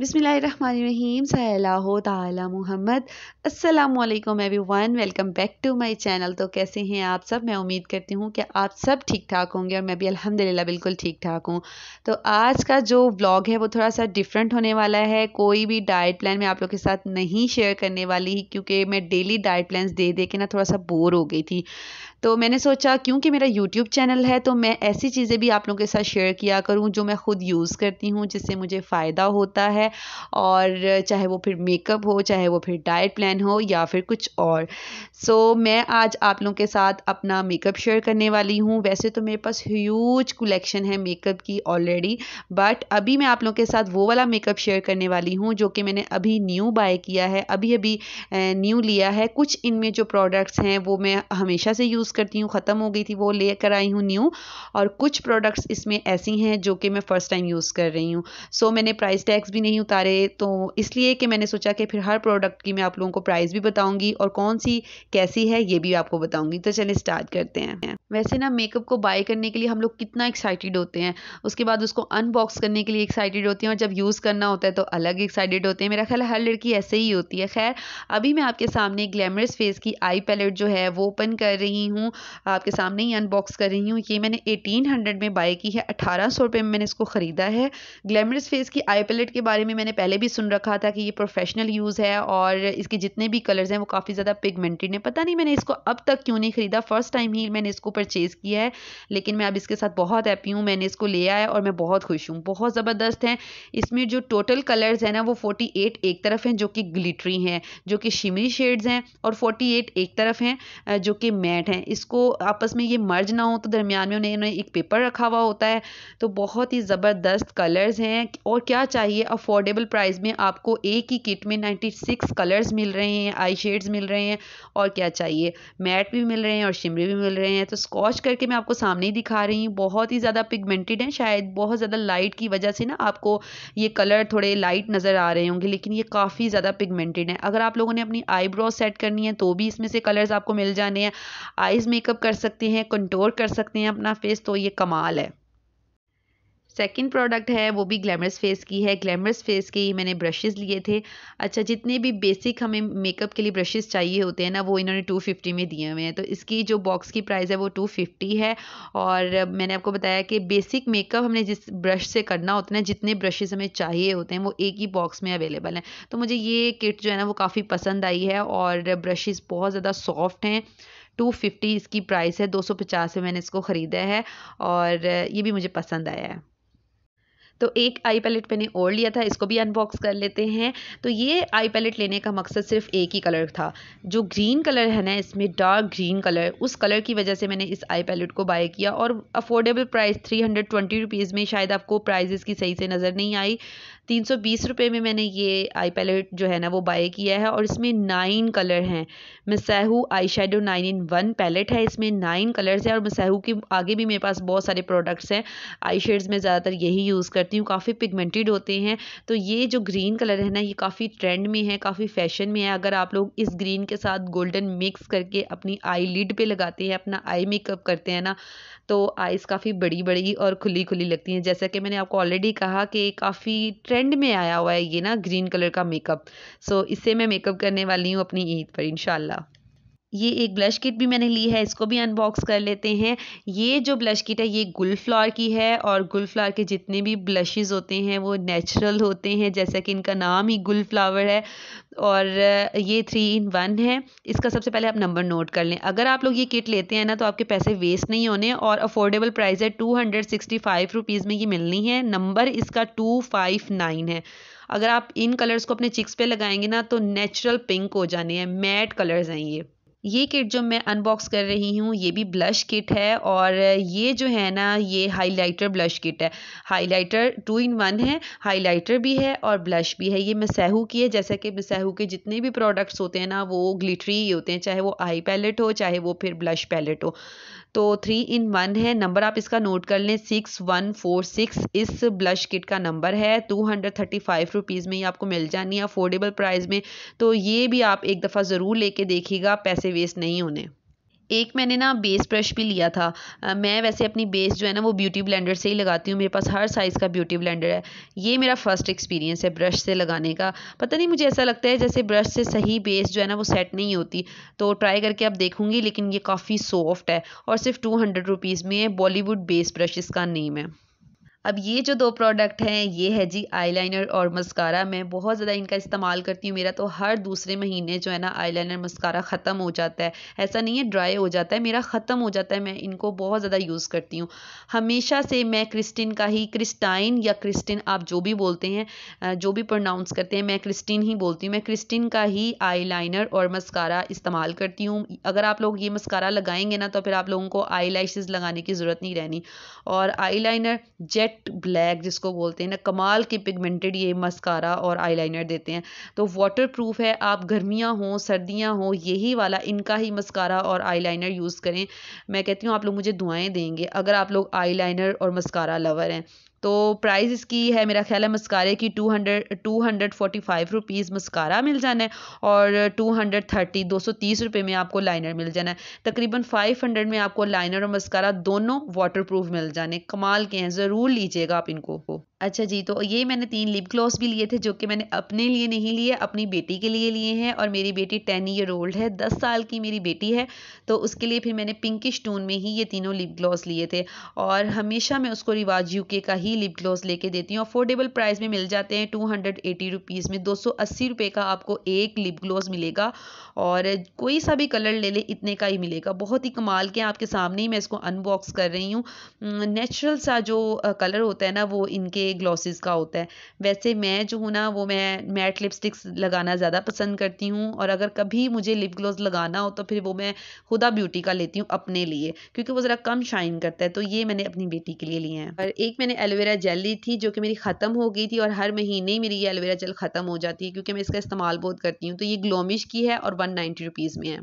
बिसमीम सल्ला मोहम्मद असलम everyone welcome back to my channel तो कैसे हैं आप सब मैं उम्मीद करती हूँ कि आप सब ठीक ठाक होंगे और मैं भी अल्हम्दुलिल्लाह बिल्कुल ठीक ठाक हूँ तो आज का जो व्लॉग है वो थोड़ा सा डिफरेंट होने वाला है कोई भी डाइट प्लान मैं आप लोग के साथ नहीं शेयर करने वाली क्योंकि मैं डेली डाइट प्लान दे दे के ना थोड़ा सा बोर हो गई थी तो मैंने सोचा क्योंकि मेरा यूट्यूब चैनल है तो मैं ऐसी चीज़ें भी आप लोगों के साथ शेयर किया करूँ जो मैं ख़ुद यूज़ करती हूँ जिससे मुझे फ़ायदा होता है है और चाहे वो फिर मेकअप हो चाहे वो फिर डाइट प्लान हो या फिर कुछ और सो so, मैं आज आप लोगों के साथ अपना मेकअप शेयर करने वाली हूँ वैसे तो मेरे पास ह्यूज कलेक्शन है मेकअप की ऑलरेडी बट अभी मैं आप लोगों के साथ वो वाला मेकअप शेयर करने वाली हूँ जो कि मैंने अभी न्यू बाय किया है अभी अभी न्यू लिया है कुछ इनमें जो प्रोडक्ट्स हैं वो मैं हमेशा से यूज़ करती हूँ ख़त्म हो गई थी वो ले कर आई हूँ न्यू और कुछ प्रोडक्ट्स इसमें ऐसी हैं जो कि मैं फ़र्स्ट टाइम यूज़ कर रही हूँ सो so, मैंने प्राइस टैक्स भी नहीं नहीं उतारे तो इसलिए कि मैंने सोचा कि फिर हर प्रोडक्ट की मैं आप लोगों को प्राइस भी बताऊंगी और कौन सी कैसी है ये भी आपको बताऊंगी तो चलिए स्टार्ट करते हैं वैसे ना मेकअप को बाय करने के लिए हम लोग कितना एक्साइटेड होते हैं उसके बाद उसको अनबॉक्स करने के लिए एक्साइटेड होते हैं और जब यूज़ करना होता है तो अलग एक्साइटेड होते हैं मेरा ख्याल हर लड़की ऐसे ही होती है खैर अभी मैं आपके सामने ग्लैमरस फेस की आई पैलेट जो है वो ओपन कर रही हूँ आपके सामने ही अनबॉक्स कर रही हूँ ये मैंने एटीन में बाय की है अठारह में मैंने इसको ख़रीदा है ग्लैमरस फेस की आई पैलेट के बारे बारे में मैंने पहले भी सुन रखा था कि ये प्रोफेशनल यूज़ है और इसके जितने भी कलर्स हैं वो काफ़ी ज़्यादा पिगमेंटेड हैं पता नहीं मैंने इसको अब तक क्यों नहीं ख़रीदा फ़र्स्ट टाइम ही मैंने इसको परचेज़ किया है लेकिन मैं अब इसके साथ बहुत हैप्पी हूँ मैंने इसको ले आया और मैं बहुत खुश हूँ बहुत ज़बरदस्त हैं इसमें जो टोटल कलर्स हैं ना वो फोर्टी एक तरफ हैं जो कि ग्लिटरी हैं जो कि शिमरी शेड्स हैं और फोर्टी एक तरफ हैं जो कि मैट हैं इसको आपस में ये मर्ज ना हो तो दरमियान में उन्हें एक पेपर रखा हुआ होता है तो बहुत ही ज़बरदस्त कलर्स हैं और क्या चाहिए अफोर्ड अफोर्डेबल प्राइस में आपको एक ही किट में 96 कलर्स मिल रहे हैं आई शेड्स मिल रहे हैं और क्या चाहिए मैट भी मिल रहे हैं और शिमरे भी मिल रहे हैं तो स्कॉच करके मैं आपको सामने ही दिखा रही हूँ बहुत ही ज़्यादा पिगमेंटेड हैं शायद बहुत ज़्यादा लाइट की वजह से ना आपको ये कलर थोड़े लाइट नज़र आ रहे होंगे लेकिन ये काफ़ी ज़्यादा पिगमेंटेड है अगर आप लोगों ने अपनी आईब्रो सेट करनी है तो भी इसमें से कलर्स आपको मिल जाने हैं आइज़ मेकअप कर सकते हैं कंटोर कर सकते हैं अपना फेस तो ये कमाल है सेकेंड प्रोडक्ट है वो भी ग्लैमरस फेस की है ग्लैमरस फेस के ही मैंने ब्रशेज़ लिए थे अच्छा जितने भी बेसिक हमें मेकअप के लिए ब्रशेज़ चाहिए होते हैं ना वो इन्होंने टू फिफ्टी में दिए हुए हैं तो इसकी जो बॉक्स की प्राइस है वो टू फिफ्टी है और मैंने आपको बताया कि बेसिक मेकअप हमने जिस ब्रश से करना होता है ना जितने ब्रशेज़ हमें चाहिए होते हैं वो एक ही बॉक्स में अवेलेबल हैं तो मुझे ये किट जो है ना वो काफ़ी पसंद आई है और ब्रशेज़ बहुत ज़्यादा सॉफ्ट हैं टू फिफ्टी इसकी प्राइस है दो सौ पचास में मैंने इसको ख़रीदा है और ये भी मुझे पसंद आया है तो एक आई पैलेट मैंने और लिया था इसको भी अनबॉक्स कर लेते हैं तो ये आई पैलेट लेने का मकसद सिर्फ एक ही कलर था जो ग्रीन कलर है ना इसमें डार्क ग्रीन कलर उस कलर की वजह से मैंने इस आई पैलेट को बाय किया और affordable price three hundred twenty rupees में शायद आपको प्राइजेस की सही से नज़र नहीं आई तीन सौ बीस रुपये में मैंने ये आई पैलेट जो है ना वो बाय किया है और इसमें नाइन कलर हैं मसाहू eye shadow nine in one palette है इसमें नाइन कलर्स है और मसाहू के आगे भी मेरे पास बहुत सारे प्रोडक्ट्स हैं आई शेड्स में ज़्यादातर यही यूज़ कर करती हूँ काफ़ी पिगमेंटेड होते हैं तो ये जो ग्रीन कलर है ना ये काफ़ी ट्रेंड में है काफ़ी फैशन में है अगर आप लोग इस ग्रीन के साथ गोल्डन मिक्स करके अपनी आई लिड पर लगाते हैं अपना आई मेकअप करते हैं ना तो आईज काफ़ी बड़ी बड़ी और खुली खुली लगती हैं जैसा कि मैंने आपको ऑलरेडी कहा कि काफ़ी ट्रेंड में आया हुआ है ये ना ग्रीन कलर का मेकअप सो so, इससे मैं मेकअप करने वाली हूँ अपनी ईद पर इनशाला ये एक ब्लश किट भी मैंने ली है इसको भी अनबॉक्स कर लेते हैं ये जो ब्लश किट है ये गुलफ्लावर की है और गुलफ्लावर के जितने भी ब्लशेज़ होते हैं वो नेचुरल होते हैं जैसा कि इनका नाम ही गुलफ्लावर है और ये थ्री इन वन है इसका सबसे पहले आप नंबर नोट कर लें अगर आप लोग ये किट लेते हैं ना तो आपके पैसे वेस्ट नहीं होने और अफोर्डेबल प्राइस है two hundred sixty five rupees में ये मिलनी है नंबर इसका टू फाइव नाइन है अगर आप इन कलर्स को अपने चिक्स पे लगाएंगे ना तो नेचुरल पिंक हो जाने हैं मैट कलर्स हैं ये ये किट जो मैं अनबॉक्स कर रही हूँ ये भी ब्लश किट है और ये जो है ना ये हाइलाइटर ब्लश किट है हाइलाइटर टू इन वन है हाइलाइटर भी है और ब्लश भी है ये सहू की है जैसा कि सहू के जितने भी प्रोडक्ट्स होते हैं ना वो ग्लिटरी होते हैं चाहे वो आई पैलेट हो चाहे वो फिर ब्लश पैलेट हो तो थ्री इन वन है नंबर आप इसका नोट कर लें सिक्स वन फोर सिक्स इस ब्लश किट का नंबर है two hundred thirty five rupees में ये आपको मिल जानी है अफोर्डेबल प्राइस में तो ये भी आप एक दफ़ा ज़रूर लेके देखिएगा पैसे वेस्ट नहीं होने एक मैंने ना बेस ब्रश भी लिया था आ, मैं वैसे अपनी बेस जो है ना वो ब्यूटी ब्लेंडर से ही लगाती हूँ मेरे पास हर साइज़ का ब्यूटी ब्लेंडर है ये मेरा फ़र्स्ट एक्सपीरियंस है ब्रश से लगाने का पता नहीं मुझे ऐसा लगता है जैसे ब्रश से सही बेस जो है ना वो सेट नहीं होती तो ट्राई करके आप देखूँगी लेकिन ये काफ़ी सॉफ्ट है और सिर्फ टू हंड्रेड रुपीज़ में बॉलीवुड बेस ब्रश इसका नेम है अब ये जो दो प्रोडक्ट हैं ये है जी आईलाइनर और मस्कारा मैं बहुत ज़्यादा इनका इस्तेमाल करती हूँ मेरा तो हर दूसरे महीने जो है ना आईलाइनर मस्कारा ख़त्म हो जाता है ऐसा नहीं है ड्राई हो जाता है मेरा ख़त्म हो जाता है मैं इनको बहुत ज़्यादा यूज़ करती हूँ हमेशा से मैं क्रिस्टिन का ही क्रिस्टाइन या क्रिस्टिन आप जो भी बोलते हैं जो भी प्रोनाउंस करते हैं मैं क्रिस्टिन ही बोलती हूँ मैं क्रिस्टिन का ही आई और मस्कारा इस्तेमाल करती हूँ अगर आप लोग ये मस्कारा लगाएंगे ना तो फिर आप लोगों को आई लगाने की ज़रूरत नहीं रहनी और आई जेट जेट ब्लैक जिसको बोलते हैं ना कमाल की पिगमेंटेड ये मस्कारा और आईलाइनर देते हैं तो वाटर प्रूफ है आप गर्मियाँ हों सर्दियाँ हों यही वाला इनका ही मस्कारा और आईलाइनर यूज़ करें मैं कहती हूँ आप लोग मुझे दुआएं देंगे अगर आप लोग आईलाइनर और मस्कारा लवर हैं तो प्राइस इसकी है मेरा ख्याल है मस्कारे की two hundred two hundred forty five rupees mascara मिल जाना है और टू हंड्रेड थर्टी दो सौ तीस रुपये में आपको लाइनर मिल जाना है तकरीबन फाइव हंड्रेड में आपको लाइनर और मस्कारा दोनों वाटर प्रूफ मिल जाने कमाल के हैं ज़रूर लीजिएगा आप इनको अच्छा जी तो ये मैंने तीन लिप ग्लॉस भी लिए थे जो कि मैंने अपने लिए नहीं लिए अपनी बेटी के लिए लिए हैं और मेरी बेटी टेन ईयर ओल्ड है दस साल की मेरी बेटी है तो उसके लिए फिर मैंने पिंकिश टोन में ही ये तीनों लिप ग्लॉस लिए थे और हमेशा मैं उसको रिवाज यूके का ही ही लिप ग्लॉस लेके देती हूँ अफोर्डेबल प्राइस में मिल जाते हैं टू हंड्रेड एटी रुपीज़ में दो सौ अस्सी रुपये का आपको एक लिप ग्लॉस मिलेगा और कोई सा भी कलर ले ले इतने का ही मिलेगा बहुत ही कमाल के आपके सामने ही मैं इसको अनबॉक्स कर रही हूँ नेचुरल सा जो कलर होता है ना वो इनके ग्लॉसेस का होता है वैसे मैं जो हूँ ना वो मैं मैट लिपस्टिक्स लगाना ज़्यादा पसंद करती हूँ और अगर कभी मुझे लिप ग्लॉस लगाना हो तो फिर वो मैं खुदा ब्यूटी का लेती हूँ अपने लिए क्योंकि वो ज़रा कम शाइन करता है तो ये मैंने अपनी बेटी के लिए लिए हैं और एक मैंने एलोवेरा एलोवेरा ली थी जो कि मेरी ख़त्म हो गई थी और हर महीने ही मेरी ये एलोवेरा जेल ख़त्म हो जाती है क्योंकि मैं इसका इस्तेमाल बहुत करती हूँ तो ये ग्लोमिश की है और वन नाइन्टी रुपीज़ में है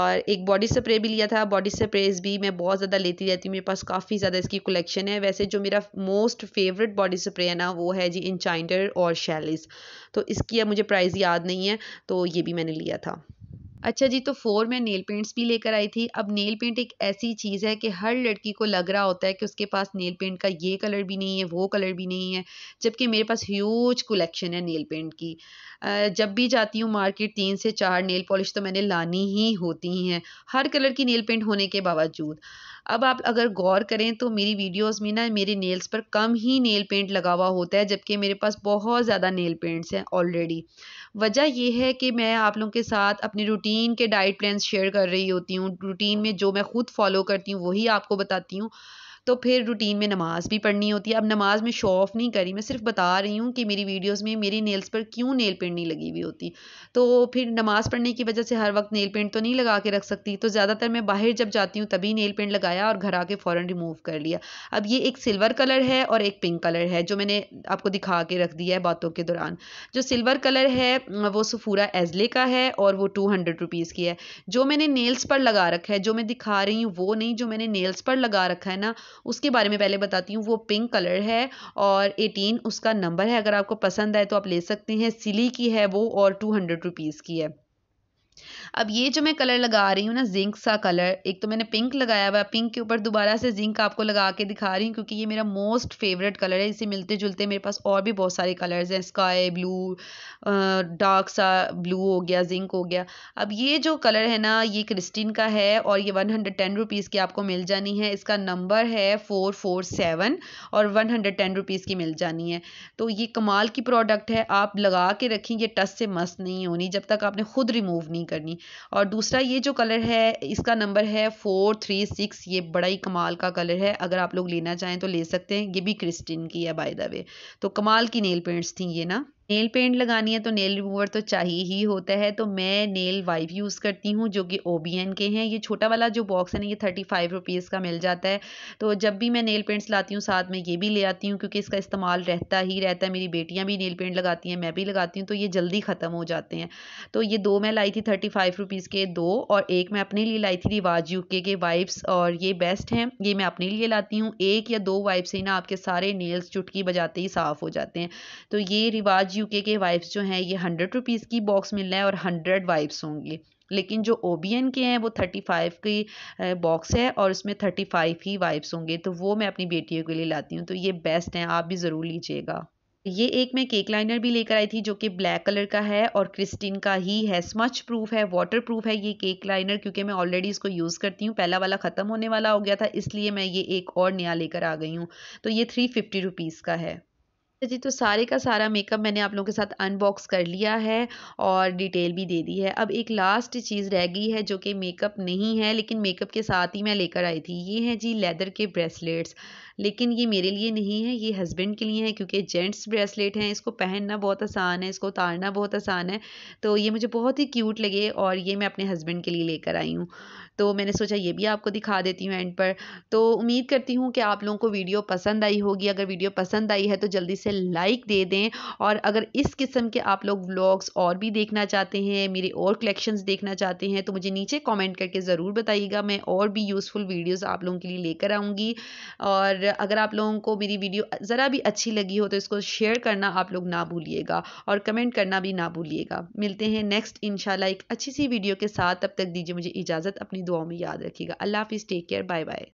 और एक बॉडी स्प्रे भी लिया था बॉडी स्प्रेज भी मैं बहुत ज़्यादा लेती रहती हूँ मेरे पास काफ़ी ज़्यादा इसकी कलेक्शन है वैसे जो मेरा मोस्ट फेवरेट बॉडी स्प्रे है ना वो है जी इंचाइंडर और शैलिस तो इसकी अब मुझे प्राइस याद नहीं है तो ये भी मैंने लिया था अच्छा जी तो फोर में नेल पेंट्स भी लेकर आई थी अब नेल पेंट एक ऐसी चीज़ है कि हर लड़की को लग रहा होता है कि उसके पास नेल पेंट का ये कलर भी नहीं है वो कलर भी नहीं है जबकि मेरे पास ह्यूज कलेक्शन है नेल पेंट की जब भी जाती हूँ मार्केट तीन से चार नेल पॉलिश तो मैंने लानी ही होती हैं हर कलर की नेल पेंट होने के बावजूद अब आप अगर गौर करें तो मेरी वीडियोस में ना मेरे नेल्स पर कम ही नेल पेंट लगा हुआ होता है जबकि मेरे पास बहुत ज़्यादा नेल पेंट्स हैं ऑलरेडी वजह यह है कि मैं आप लोगों के साथ अपने रूटीन के डाइट प्लान शेयर कर रही होती हूँ रूटीन में जो मैं खुद फॉलो करती हूँ वही आपको बताती हूँ तो फिर रूटीन में नमाज़ भी पढ़नी होती है अब नमाज़ में शो ऑफ नहीं करी मैं सिर्फ बता रही हूँ कि मेरी वीडियोस में मेरी नेल्स पर क्यों नेल पेंट नहीं लगी हुई होती तो फिर नमाज़ पढ़ने की वजह से हर वक्त नेल पेंट तो नहीं लगा के रख सकती तो ज़्यादातर मैं बाहर जब जाती हूँ तभी नेल पेंट लगाया और घर आके फ़ौरन रिमूव कर लिया अब ये एक सिल्वर कलर है और एक पिंक कलर है जो मैंने आपको दिखा के रख दिया है बातों के दौरान जो सिल्वर कलर है वो सफूरा एजले का है और वो टू हंड्रेड रुपीज़ की है जो मैंने नेल्स पर लगा रखा है जो मैं दिखा रही हूँ वो नहीं जो मैंने नेल्स पर लगा रखा है ना उसके बारे में पहले बताती हूँ वो पिंक कलर है और एटीन उसका नंबर है अगर आपको पसंद आए तो आप ले सकते हैं सिली की है वो और टू हंड्रेड रुपीज़ की है अब ये जो मैं कलर लगा रही हूँ ना जिंक सा कलर एक तो मैंने पिंक लगाया हुआ है पिंक के ऊपर दोबारा से जिंक आपको लगा के दिखा रही हूँ क्योंकि ये मेरा मोस्ट फेवरेट कलर है इसे मिलते जुलते मेरे पास और भी बहुत सारे कलर्स हैं स्काई ब्लू डार्क सा ब्लू हो गया जिंक हो गया अब ये जो कलर है ना ये क्रिस्टिन का है और ये वन हंड्रेड टेन रुपीज़ की आपको मिल जानी है इसका नंबर है फोर फोर सेवन और वन हंड्रेड टेन रुपीज़ की मिल जानी है तो ये कमाल की प्रोडक्ट है आप लगा के रखें ये टस से मस्त नहीं होनी जब तक आपने खुद रिमूव नहीं नहीं करनी और दूसरा ये जो कलर है इसका नंबर है फोर थ्री सिक्स ये बड़ा ही कमाल का कलर है अगर आप लोग लेना चाहें तो ले सकते हैं ये भी क्रिस्टिन की है बाय द वे तो कमाल की नेल पेंट्स थी ये ना नेल पेंट लगानी है तो नेल रिमूवर तो चाहिए ही होता है तो मैं नेल वाइप यूज़ करती हूँ जो कि ओ के हैं ये छोटा वाला जो बॉक्स है ना ये थर्टी फाइव रुपीज़ का मिल जाता है तो जब भी मैं नेल पेंट्स लाती हूँ साथ में ये भी ले आती हूँ क्योंकि इसका इस्तेमाल रहता ही रहता है मेरी बेटियाँ भी नेल पेंट लगाती हैं मैं भी लगाती हूँ तो ये जल्दी ख़त्म हो जाते हैं तो ये दो मैं लाई थी थर्टी फाइव रुपीज़ के दो और एक मैं अपने लिए लाई थी रिवाज यू के वाइप्स और ये बेस्ट हैं ये मैं अपने लिए लाती हूँ एक या दो वाइप्स ही ना आपके सारे नेल्स चुटकी बजाते ही साफ़ हो जाते हैं तो ये रिवाज यूके के वाइप्स जो हैं ये हंड्रेड रुपीज़ की बॉक्स मिल रहा है और हंड्रेड वाइप्स होंगी लेकिन जो ओ के हैं वो थर्टी फाइव की बॉक्स है और उसमें थर्टी फाइव ही वाइप्स होंगे तो वो मैं अपनी बेटियों के लिए लाती हूँ तो ये बेस्ट हैं आप भी ज़रूर लीजिएगा ये एक मैं केक लाइनर भी लेकर आई थी जो कि ब्लैक कलर का है और क्रिस्टिन का ही है स्मच प्रूफ है वाटर प्रूफ है ये केक लाइनर क्योंकि मैं ऑलरेडी इसको यूज़ करती हूँ पहला वाला ख़त्म होने वाला हो गया था इसलिए मैं ये एक और नया लेकर आ गई हूँ तो ये थ्री फिफ्टी रुपीज़ का है अच्छा जी तो सारे का सारा मेकअप मैंने आप लोगों के साथ अनबॉक्स कर लिया है और डिटेल भी दे दी है अब एक लास्ट चीज़ रह गई है जो कि मेकअप नहीं है लेकिन मेकअप के साथ ही मैं लेकर आई थी ये हैं जी लेदर के ब्रेसलेट्स लेकिन ये मेरे लिए नहीं है ये हस्बैंड के लिए है क्योंकि जेंट्स ब्रेसलेट हैं इसको पहनना बहुत आसान है इसको उतारना बहुत आसान है तो ये मुझे बहुत ही क्यूट लगे और ये मैं अपने हस्बैंड के लिए लेकर आई हूँ तो मैंने सोचा ये भी आपको दिखा देती हूँ एंड पर तो उम्मीद करती हूँ कि आप लोगों को वीडियो पसंद आई होगी अगर वीडियो पसंद आई है तो जल्दी से लाइक दे दें और अगर इस किस्म के आप लोग व्लॉग्स और भी देखना चाहते हैं मेरे और कलेक्शंस देखना चाहते हैं तो मुझे नीचे कमेंट करके ज़रूर बताइएगा मैं और भी यूज़फुल वीडियोस आप लोगों के लिए लेकर आऊँगी और अगर आप लोगों को मेरी वीडियो ज़रा भी अच्छी लगी हो तो इसको शेयर करना आप लोग ना भूलिएगा और कमेंट करना भी ना भूलिएगा मिलते हैं नेक्स्ट इन एक अच्छी सी वीडियो के साथ तब तक दीजिए मुझे इजाज़त अपनी दुआओं में याद रखिएगा अल्लाह हाफिज़ टेक केयर बाय बाय